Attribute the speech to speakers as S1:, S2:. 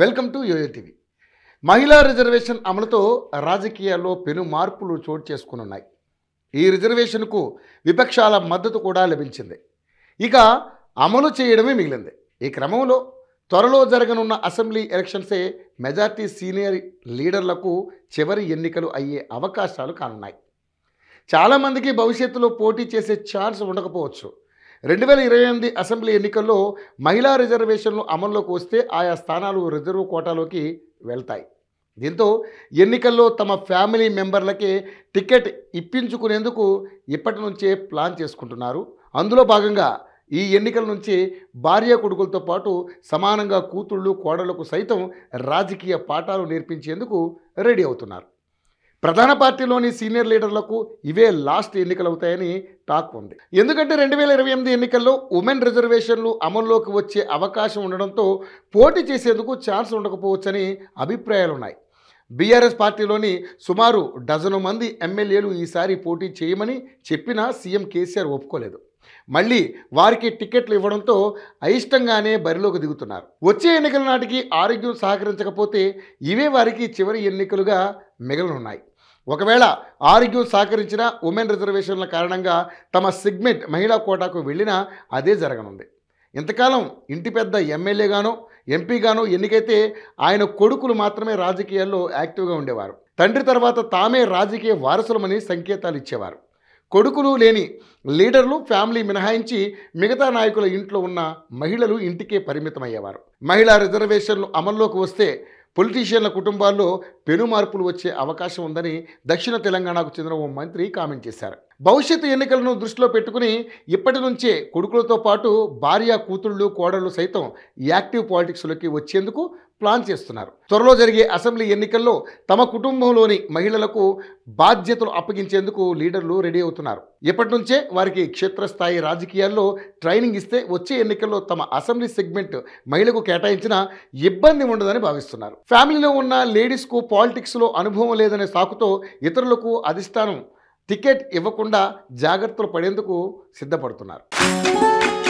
S1: welcome to YOYO TV మహిళా reservation అమలుతో రాజకీయాల్లో పెను మార్పులు చోటు చేసుకునున్నాయి ఈ రిజర్వేషన్కు విపక్షాల మద్దతు కూడా లభించింది ఇక అమలు చేయడమే మిగిలింది ఈ క్రమంలో త్వరలో జరగనున్న అసెంబ్లీ ఎలక్షన్సే మెజార్టీ సీనియర్ లీడర్లకు చివరి ఎన్నికలు అయ్యే అవకాశాలు కానున్నాయి చాలామందికి భవిష్యత్తులో పోటీ చేసే ఛాన్స్ ఉండకపోవచ్చు రెండు వేల ఇరవై ఎనిమిది అసెంబ్లీ ఎన్నికల్లో మహిళా రిజర్వేషన్లు అమల్లోకి వస్తే ఆయా స్థానాలు రిజర్వ్ కోటాలోకి వెళ్తాయి దీంతో ఎన్నికల్లో తమ ఫ్యామిలీ మెంబర్లకే టికెట్ ఇప్పించుకునేందుకు ఇప్పటి నుంచే ప్లాన్ చేసుకుంటున్నారు అందులో భాగంగా ఈ ఎన్నికల నుంచి భార్య కొడుకులతో పాటు సమానంగా కూతుళ్ళు కోడలకు సైతం రాజకీయ పాఠాలు నేర్పించేందుకు రెడీ అవుతున్నారు ప్రధాన పార్టీలోని సీనియర్ లీడర్లకు ఇవే లాస్ట్ ఎన్నికలు అవుతాయని టాక్ ఉంది ఎందుకంటే రెండు వేల ఇరవై ఎనిమిది ఎన్నికల్లో ఉమెన్ రిజర్వేషన్లు అమల్లోకి వచ్చే అవకాశం ఉండడంతో పోటీ చేసేందుకు ఛాన్స్ ఉండకపోవచ్చని అభిప్రాయాలున్నాయి బీఆర్ఎస్ పార్టీలోని సుమారు డజను మంది ఎమ్మెల్యేలు ఈసారి పోటీ చేయమని చెప్పినా సీఎం కేసీఆర్ ఒప్పుకోలేదు మళ్ళీ వారికి టికెట్లు ఇవ్వడంతో అయిష్టంగానే బరిలోకి దిగుతున్నారు వచ్చే ఎన్నికల నాటికి ఆరోగ్యం సహకరించకపోతే ఇవే వారికి చివరి ఎన్నికలుగా మిగలనున్నాయి ఒకవేళ ఆర్గ్యూ సహకరించిన ఉమెన్ రిజర్వేషన్ల కారణంగా తమ సిగ్మెంట్ మహిళా కోటాకు వెళ్ళినా అదే జరగనుంది ఇంతకాలం ఇంటి పెద్ద ఎమ్మెల్యేగానో ఎంపీగానో ఎన్నికైతే ఆయన కొడుకులు మాత్రమే రాజకీయాల్లో యాక్టివ్గా ఉండేవారు తండ్రి తర్వాత తామే రాజకీయ వారసులమని సంకేతాలు ఇచ్చేవారు కొడుకులు లేని లీడర్లు ఫ్యామిలీ మినహాయించి మిగతా నాయకుల ఇంట్లో ఉన్న మహిళలు ఇంటికే పరిమితమయ్యేవారు మహిళా రిజర్వేషన్లు అమల్లోకి వస్తే పొలిటీషియన్ల కుటుంబాల్లో పెను మార్పులు వచ్చే అవకాశం ఉందని దక్షిణ తెలంగాణకు చెందిన ఓ మంత్రి కామెంట్ చేశారు భవిష్యత్తు ఎన్నికలను దృష్టిలో పెట్టుకుని ఇప్పటి నుంచే కొడుకులతో పాటు భార్య కూతుళ్ళు కోడళ్ళు సైతం యాక్టివ్ పాలిటిక్స్లోకి వచ్చేందుకు ప్లాన్ చేస్తున్నారు త్వరలో జరిగే అసెంబ్లీ ఎన్నికల్లో తమ కుటుంబంలోని మహిళలకు బాధ్యతలు అప్పగించేందుకు లీడర్లు రెడీ అవుతున్నారు ఇప్పటి నుంచే వారికి క్షేత్రస్థాయి రాజకీయాల్లో ట్రైనింగ్ ఇస్తే వచ్చే ఎన్నికల్లో తమ అసెంబ్లీ సెగ్మెంట్ మహిళకు కేటాయించిన ఇబ్బంది ఉండదని భావిస్తున్నారు ఫ్యామిలీలో ఉన్న లేడీస్కు పాలిటిక్స్లో అనుభవం లేదనే సాకుతో ఇతరులకు అధిష్టానం టికెట్ ఇవ్వకుండా జాగ్రత్తలు పడేందుకు సిద్ధపడుతున్నారు